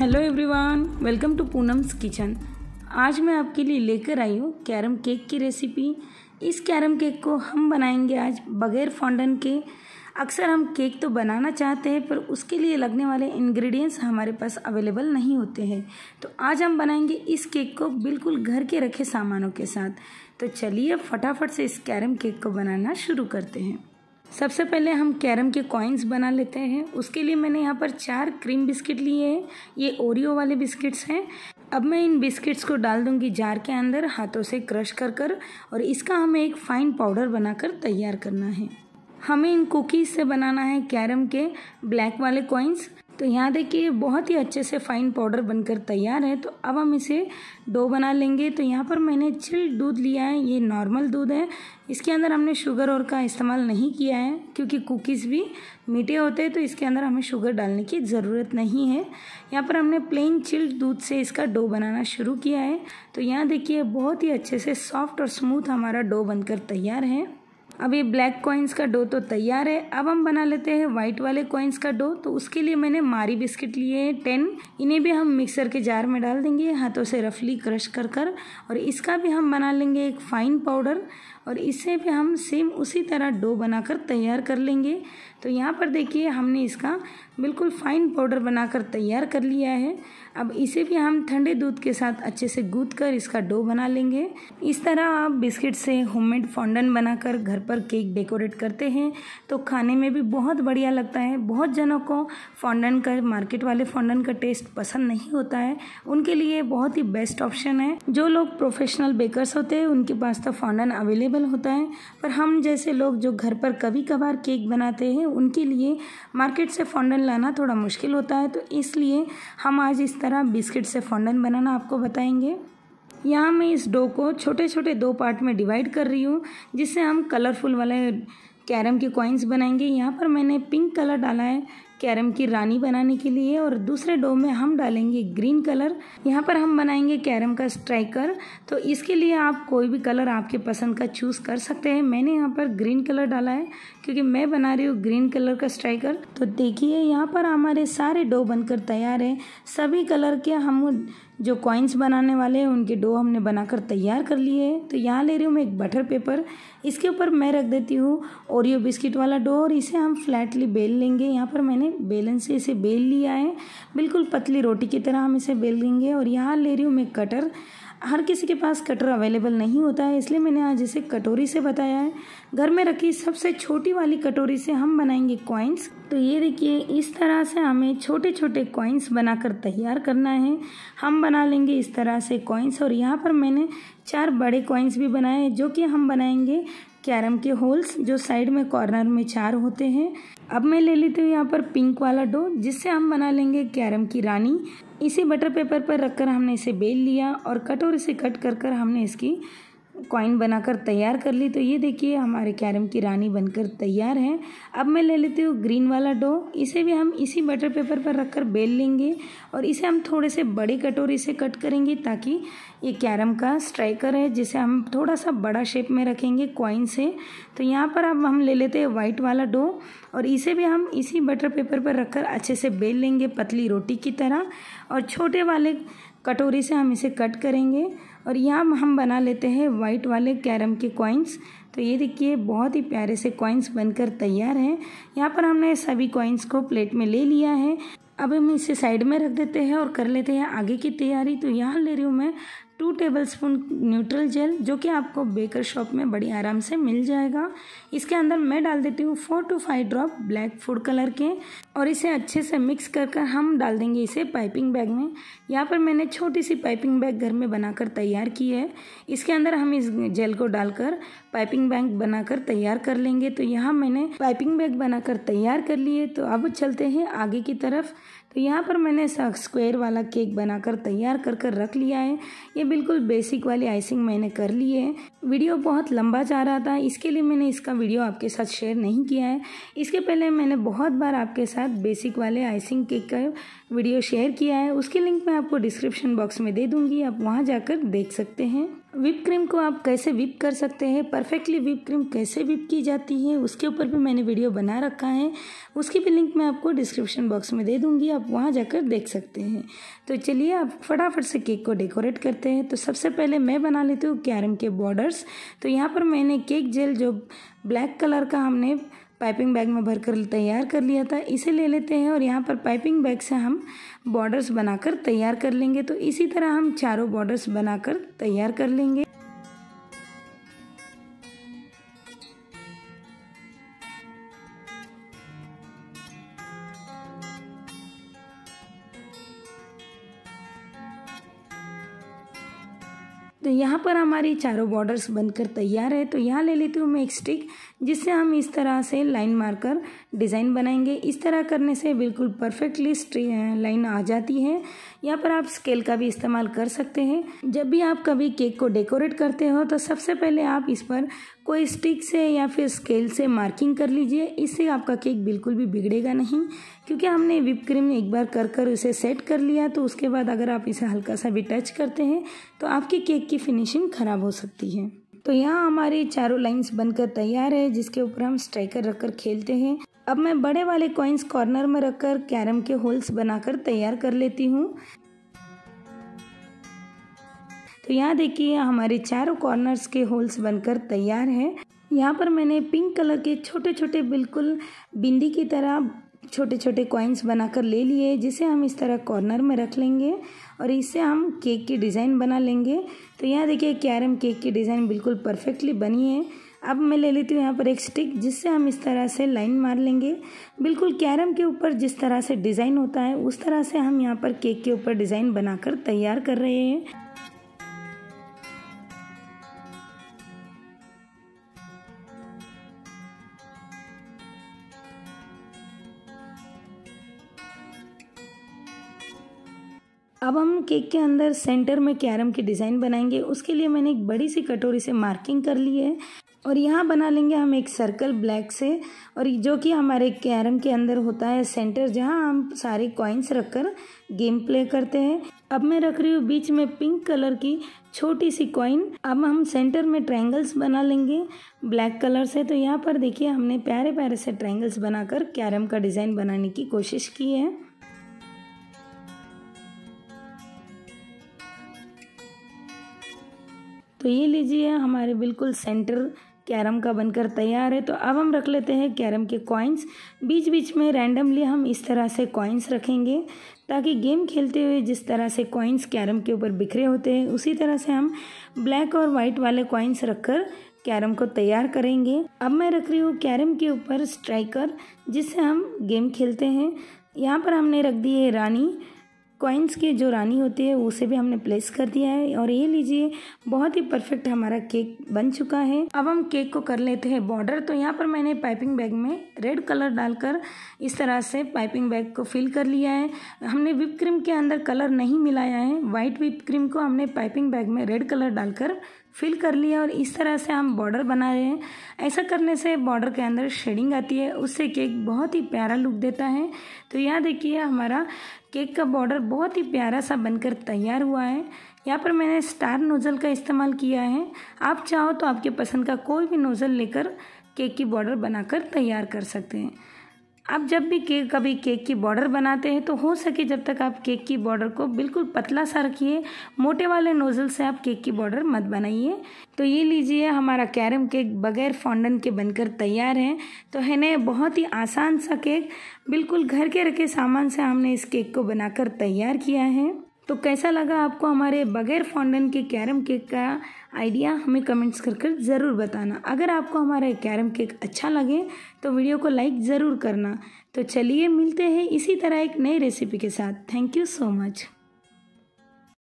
hello everyone welcome to Poonam's kitchen आज मैं आपके लिए लेकर आई हूँ कैरम केक की रेसिपी इस कैरम केक को हम बनाएंगे आज बगैर फॉन्डन के अक्सर हम केक तो बनाना चाहते हैं पर उसके लिए लगने वाले इंग्रेडिएंट्स हमारे पास अवेलेबल नहीं होते हैं तो आज हम बनाएंगे इस केक को बिल्कुल घर के रखे सामानों के साथ तो चलिए फटाफट से इस कैरम केक को बनाना शुरू करते हैं सबसे पहले हम कैरम के कॉइन्स बना लेते हैं उसके लिए मैंने यहाँ पर चार क्रीम बिस्किट लिए हैं ये ओरियो वाले बिस्किट्स हैं अब मैं इन बिस्किट्स को डाल दूंगी जार के अंदर हाथों से क्रश कर कर और इसका हमें एक फ़ाइन पाउडर बनाकर तैयार करना है हमें इन कुकीज़ से बनाना है कैरम के ब्लैक वाले कॉइन्स तो यहाँ देखिए बहुत ही अच्छे से फाइन पाउडर बनकर तैयार है तो अब हम इसे डो बना लेंगे तो यहाँ पर मैंने चिल्ड दूध लिया है ये नॉर्मल दूध है इसके अंदर हमने शुगर और का इस्तेमाल नहीं किया है क्योंकि कुकीज़ भी मीठे होते हैं तो इसके अंदर हमें शुगर डालने की ज़रूरत नहीं है यहाँ पर हमने प्लेन चिल्ड दूध से इसका डो बनाना शुरू किया है तो यहाँ देखिए बहुत ही अच्छे से सॉफ्ट और स्मूथ हमारा डो बनकर तैयार है अब ये ब्लैक कॉइन्स का डो तो तैयार है अब हम बना लेते हैं वाइट वाले कॉइन्स का डो तो उसके लिए मैंने मारी बिस्किट लिए हैं टेन इन्हें भी हम मिक्सर के जार में डाल देंगे हाथों से रफली क्रश कर कर और इसका भी हम बना लेंगे एक फाइन पाउडर और इसे भी हम सेम उसी तरह डो बनाकर तैयार कर लेंगे तो यहाँ पर देखिए हमने इसका बिल्कुल फाइन पाउडर बनाकर तैयार कर लिया है अब इसे भी हम ठंडे दूध के साथ अच्छे से गूद कर इसका डो बना लेंगे इस तरह आप बिस्किट से होममेड फॉन्डन बनाकर घर पर केक डेकोरेट करते हैं तो खाने में भी बहुत बढ़िया लगता है बहुत जनों को फॉन्डन का मार्केट वाले फॉन्डन का टेस्ट पसंद नहीं होता है उनके लिए बहुत ही बेस्ट ऑप्शन है जो लोग प्रोफेशनल बेकर्स होते हैं उनके पास तो फॉन्डन अवेलेबल अवेलेबल होता है पर हम जैसे लोग जो घर पर कभी कभार केक बनाते हैं उनके लिए मार्केट से फॉन्डन लाना थोड़ा मुश्किल होता है तो इसलिए हम आज इस तरह बिस्किट से फॉन्डन बनाना आपको बताएंगे यहाँ मैं इस डो को छोटे छोटे दो पार्ट में डिवाइड कर रही हूँ जिससे हम कलरफुल वाले कैरम के कॉइन्स बनाएंगे यहाँ पर मैंने पिंक कलर डाला है कैरम की रानी बनाने के लिए और दूसरे डो में हम डालेंगे ग्रीन कलर यहाँ पर हम बनाएंगे कैरम का स्ट्राइकर तो इसके लिए आप कोई भी कलर आपके पसंद का चूज़ कर सकते हैं मैंने यहाँ पर ग्रीन कलर डाला है क्योंकि मैं बना रही हूँ ग्रीन कलर का स्ट्राइकर तो देखिए यहाँ पर हमारे सारे डो बनकर तैयार है सभी कलर के हम जो कॉइन्स बनाने वाले हैं उनके डो हमने बनाकर तैयार कर लिए है तो यहाँ ले रही हूँ मैं एक बटर पेपर इसके ऊपर मैं रख देती हूँ ओरियो बिस्किट वाला डो और इसे हम फ्लैटली बेल लेंगे यहाँ पर मैंने मैंने बेलन से इसे बेल लिया है बिल्कुल पतली रोटी की तरह हम इसे बेल लेंगे और यहाँ ले रही हूँ मैं कटर हर किसी के पास कटर अवेलेबल नहीं होता है इसलिए मैंने आज इसे कटोरी से बताया है घर में रखी सबसे छोटी वाली कटोरी से हम बनाएंगे कॉइन्स तो ये देखिए इस तरह से हमें छोटे छोटे कॉइन्स बनाकर तैयार करना है हम बना लेंगे इस तरह से कॉइन्स और यहाँ पर मैंने चार बड़े कॉइन्स भी बनाए हैं जो कि हम बनाएंगे कैरम के होल्स जो साइड में कॉर्नर में चार होते हैं अब मैं ले लेती हूँ यहाँ पर पिंक वाला डो जिससे हम बना लेंगे कैरम की रानी इसे बटर पेपर पर रखकर हमने इसे बेल लिया और कटोरे से कट कर कर हमने इसकी कॉइन बनाकर तैयार कर ली तो ये देखिए हमारे कैरम की रानी बनकर तैयार है अब मैं ले लेती हूँ ग्रीन वाला डो इसे भी हम इसी बटर पेपर पर रखकर बेल लेंगे और इसे हम थोड़े से बड़े कटोरी से कट करेंगे ताकि ये कैरम का स्ट्राइकर है जिसे हम थोड़ा सा बड़ा शेप में रखेंगे कॉइन से तो यहाँ पर अब हम ले लेते हैं वाइट वाला डो और इसे भी हम इसी बटर पेपर पर रखकर अच्छे से बेल लेंगे पतली रोटी की तरह और छोटे वाले कटोरी से हम इसे कट करेंगे और यहाँ हम बना लेते हैं वाइट वाले कैरम के कॉइन्स तो ये देखिए बहुत ही प्यारे से कॉइन्स बनकर तैयार हैं यहाँ पर हमने सभी कॉइन्स को प्लेट में ले लिया है अब हम इसे साइड में रख देते हैं और कर लेते हैं आगे की तैयारी तो यहाँ ले रही हूँ मैं टू टेबलस्पून न्यूट्रल जेल जो कि आपको बेकर शॉप में बड़ी आराम से मिल जाएगा इसके अंदर मैं डाल देती हूँ four to five drop black food colour के और इसे अच्छे से मिक्स कर कर हम डाल देंगे इसे पाइपिंग बैग में यहाँ पर मैंने छोटी सी पाइपिंग बैग घर में बनाकर तैयार की है इसके अंदर हम इस जेल को डालकर पाइपिंग बैग बनाकर तैयार कर लेंगे तो यहाँ मैंने पाइपिंग बैग बनाकर तैयार कर लिए तो अब चलते हैं आगे की तरफ तो यहाँ पर मैंने स्क्वायर वाला केक बनाकर तैयार कर कर रख लिया है ये बिल्कुल बेसिक वाली आइसिंग मैंने कर ली है वीडियो बहुत लंबा जा रहा था इसके लिए मैंने इसका वीडियो आपके साथ शेयर नहीं किया है इसके पहले मैंने बहुत बार आपके साथ बेसिक वाले आइसिंग केक का वीडियो शेयर किया है उसकी लिंक मैं आपको डिस्क्रिप्शन बॉक्स में दे दूँगी आप वहाँ जाकर देख सकते हैं विप क्रीम को आप कैसे विप कर सकते हैं परफेक्टली विप क्रीम कैसे विप की जाती है उसके ऊपर भी मैंने वीडियो बना रखा है उसकी भी लिंक मैं आपको डिस्क्रिप्शन बॉक्स में दे दूंगी आप वहाँ जाकर देख सकते हैं तो चलिए आप फटाफट से केक को डेकोरेट करते हैं तो सबसे पहले मैं बना लेती हूँ कैरम के बॉर्डर्स तो यहाँ पर मैंने केक जेल जो ब्लैक कलर का हमने पाइपिंग बैग में भरकर तैयार कर लिया था इसे ले लेते हैं और यहाँ पर पाइपिंग बैग से हम बॉर्डर्स बनाकर तैयार कर लेंगे तो इसी तरह हम चारों बॉर्डर्स बनाकर तैयार कर लेंगे तो यहाँ पर हमारी चारों बॉर्डर्स बनकर तैयार है तो यहाँ ले लेती हूँ मैं एक स्टिक जिससे हम इस तरह से लाइन मारकर डिज़ाइन बनाएंगे इस तरह करने से बिल्कुल परफेक्टली लाइन आ जाती है यहाँ पर आप स्केल का भी इस्तेमाल कर सकते हैं जब भी आप कभी केक को डेकोरेट करते हो तो सबसे पहले आप इस पर कोई स्टिक से या फिर स्केल से मार्किंग कर लीजिए इससे आपका केक बिल्कुल भी बिगड़ेगा नहीं क्योंकि हमने विप क्रीम एक बार कर कर उसे सेट कर लिया तो उसके बाद अगर आप इसे हल्का सा भी टच करते हैं तो आपके केक की फिनिशिंग ख़राब हो सकती है तो यहाँ हमारे चारों लाइंस बनकर तैयार है जिसके ऊपर हम स्ट्राइकर रखकर खेलते हैं अब मैं बड़े वाले कॉइन्स कॉर्नर में रखकर कैरम के होल्स बनाकर तैयार कर लेती हूँ तो यहाँ देखिए हमारे चारों कॉर्नर्स के होल्स बनकर तैयार हैं यहाँ पर मैंने पिंक कलर के छोटे छोटे बिल्कुल बिंदी की तरह छोटे छोटे कॉइन्स बनाकर ले लिए जिसे हम इस तरह कॉर्नर में रख लेंगे और इससे हम केक की डिज़ाइन बना लेंगे तो यहाँ देखिए कैरम केक की डिज़ाइन बिल्कुल परफेक्टली बनी है अब मैं ले लेती हूँ यहाँ पर एक स्टिक जिससे हम इस तरह से लाइन मार लेंगे बिल्कुल कैरम के ऊपर जिस तरह से डिज़ाइन होता है उस तरह से हम यहाँ पर केक के ऊपर डिज़ाइन बनाकर तैयार कर रहे हैं अब हम केक के अंदर सेंटर में कैरम की डिज़ाइन बनाएंगे उसके लिए मैंने एक बड़ी सी कटोरी से मार्किंग कर ली है और यहाँ बना लेंगे हम एक सर्कल ब्लैक से और जो कि हमारे कैरम के अंदर होता है सेंटर जहाँ हम सारे कॉइन्स रखकर गेम प्ले करते हैं अब मैं रख रही हूँ बीच में पिंक कलर की छोटी सी कॉइन अब हम सेंटर में ट्रायंगल्स बना लेंगे ब्लैक कलर से तो यहाँ पर देखिए हमने प्यारे प्यारे से ट्रायंगल्स बनाकर कैरम का डिज़ाइन बनाने की कोशिश की है तो ये लीजिए हमारे बिल्कुल सेंटर कैरम का बनकर तैयार है तो अब हम रख लेते हैं कैरम के कॉइन्स बीच बीच में रैंडमली हम इस तरह से कॉइन्स रखेंगे ताकि गेम खेलते हुए जिस तरह से कॉइन्स कैरम के ऊपर बिखरे होते हैं उसी तरह से हम ब्लैक और वाइट वाले कॉइन्स रखकर कैरम को तैयार करेंगे अब मैं रख रही हूँ कैरम के ऊपर स्ट्राइकर जिससे हम गेम खेलते हैं यहाँ पर हमने रख दी है रानी कॉइन्स की जो रानी होती है उसे भी हमने प्लेस कर दिया है और ये लीजिए बहुत ही परफेक्ट हमारा केक बन चुका है अब हम केक को कर लेते हैं बॉर्डर तो यहाँ पर मैंने पाइपिंग बैग में रेड कलर डालकर इस तरह से पाइपिंग बैग को फिल कर लिया है हमने विप क्रीम के अंदर कलर नहीं मिलाया है वाइट विप क्रीम को हमने पाइपिंग बैग में रेड कलर डालकर फिल कर लिया और इस तरह से हम बॉर्डर बना रहे हैं ऐसा करने से बॉर्डर के अंदर शेडिंग आती है उससे केक बहुत ही प्यारा लुक देता है तो यहाँ देखिए हमारा केक का बॉर्डर बहुत ही प्यारा सा बनकर तैयार हुआ है यहाँ पर मैंने स्टार नोज़ल का इस्तेमाल किया है आप चाहो तो आपके पसंद का कोई भी नोज़ल लेकर केक की बॉर्डर बनाकर तैयार कर सकते हैं आप जब भी केक कभी केक की बॉर्डर बनाते हैं तो हो सके जब तक आप केक की बॉर्डर को बिल्कुल पतला सा रखिए मोटे वाले नोज़ल से आप केक की बॉर्डर मत बनाइए तो ये लीजिए हमारा कैरम केक बगैर फॉन्डन के बनकर तैयार है तो है ना बहुत ही आसान सा केक बिल्कुल घर के रखे सामान से हमने इस केक को बनाकर तैयार किया है तो कैसा लगा आपको हमारे बगैर फॉन्डन के कैरम केक का आइडिया हमें कमेंट्स कर कर ज़रूर बताना अगर आपको हमारा कैरम केक अच्छा लगे तो वीडियो को लाइक ज़रूर करना तो चलिए मिलते हैं इसी तरह एक नई रेसिपी के साथ थैंक यू सो मच